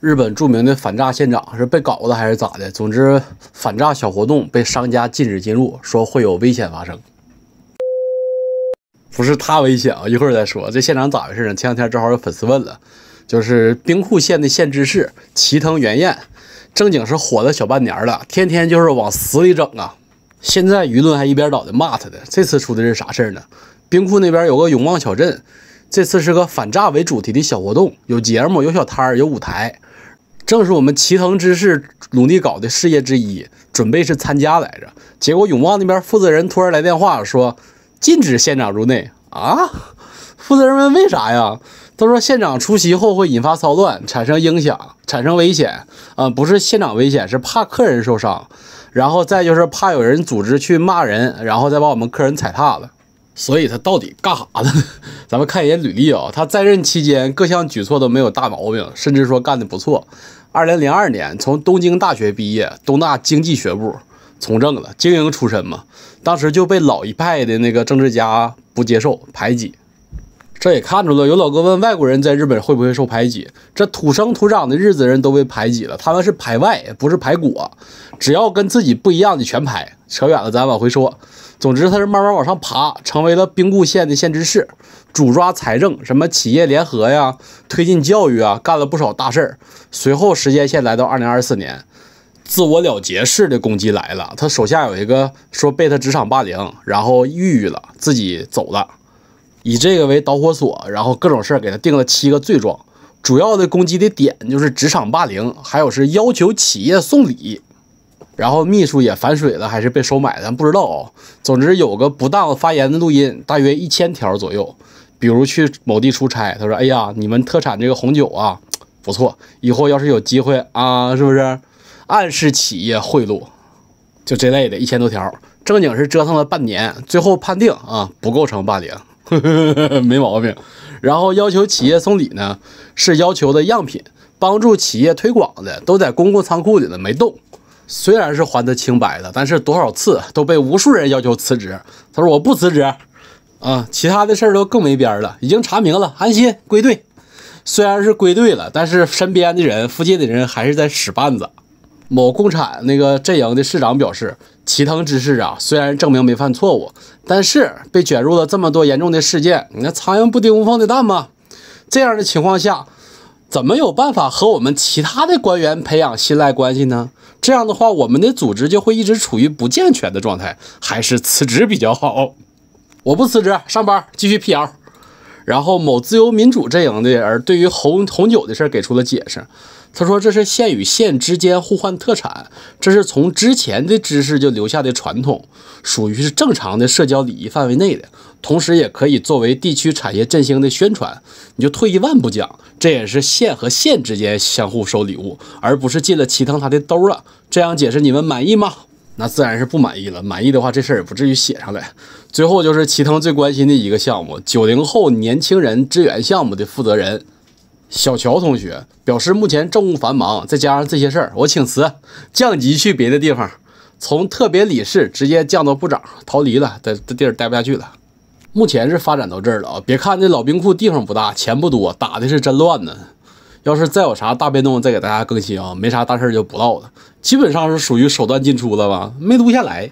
日本著名的反诈县长是被搞的还是咋的？总之，反诈小活动被商家禁止进入，说会有危险发生。不是他危险啊，一会儿再说。这县长咋回事呢？前两天正好有粉丝问了，就是兵库县的县知事齐藤元彦，正经是火了小半年了，天天就是往死里整啊。现在舆论还一边倒的骂他的，这次出的是啥事呢？兵库那边有个永旺小镇，这次是个反诈为主题的小活动，有节目，有小摊儿，有舞台。正是我们齐藤之士努力搞的事业之一，准备是参加来着。结果永旺那边负责人突然来电话说禁止县长入内啊！负责人问为啥呀？他说县长出席后会引发骚乱，产生影响，产生危险啊！不是县长危险，是怕客人受伤，然后再就是怕有人组织去骂人，然后再把我们客人踩踏了。所以他到底干啥的？咱们看一眼履历啊，他在任期间各项举措都没有大毛病，甚至说干的不错。二零零二年从东京大学毕业，东大经济学部从政了，经营出身嘛，当时就被老一派的那个政治家不接受排挤。这也看出了，有老哥问外国人在日本会不会受排挤？这土生土长的日子人都被排挤了，他们是排外，不是排国。只要跟自己不一样的全排。扯远了，咱往回说。总之，他是慢慢往上爬，成为了兵库县的县知事，主抓财政、什么企业联合呀，推进教育啊，干了不少大事儿。随后，时间线来到二零二四年，自我了结式的攻击来了。他手下有一个说被他职场霸凌，然后抑郁了，自己走了。以这个为导火索，然后各种事儿给他定了七个罪状，主要的攻击的点就是职场霸凌，还有是要求企业送礼，然后秘书也反水了，还是被收买的，咱不知道啊。总之有个不当发言的录音，大约一千条左右，比如去某地出差，他说：“哎呀，你们特产这个红酒啊不错，以后要是有机会啊，是不是？”暗示企业贿赂，就这类的，一千多条。正经是折腾了半年，最后判定啊不构成霸凌。没毛病。然后要求企业送礼呢，是要求的样品，帮助企业推广的都在公共仓库里的没动。虽然是还的清白的，但是多少次都被无数人要求辞职。他说我不辞职啊，其他的事儿都更没边儿了。已经查明了，安心归队。虽然是归队了，但是身边的人、附近的人还是在使绊子。某共产那个阵营的市长表示，齐藤之事啊，虽然证明没犯错误，但是被卷入了这么多严重的事件，你看苍蝇不叮无缝的蛋吗？这样的情况下，怎么有办法和我们其他的官员培养信赖关系呢？这样的话，我们的组织就会一直处于不健全的状态，还是辞职比较好。我不辞职，上班继续辟谣。然后，某自由民主阵营的人对于红红酒的事给出了解释。他说：“这是县与县之间互换特产，这是从之前的知识就留下的传统，属于是正常的社交礼仪范围内的。同时，也可以作为地区产业振兴的宣传。你就退一万步讲，这也是县和县之间相互收礼物，而不是进了齐腾他的兜了。这样解释，你们满意吗？”那自然是不满意了。满意的话，这事儿也不至于写上来。最后就是齐腾最关心的一个项目——九零后年轻人支援项目的负责人小乔同学表示，目前政务繁忙，再加上这些事儿，我请辞，降级去别的地方，从特别理事直接降到部长，逃离了，在这地儿待不下去了。目前是发展到这儿了啊！别看这老兵库地方不大，钱不多，打的是真乱呢。要是再有啥大变动，再给大家更新啊！没啥大事就不到了，基本上是属于手段尽出了吧，没读下来。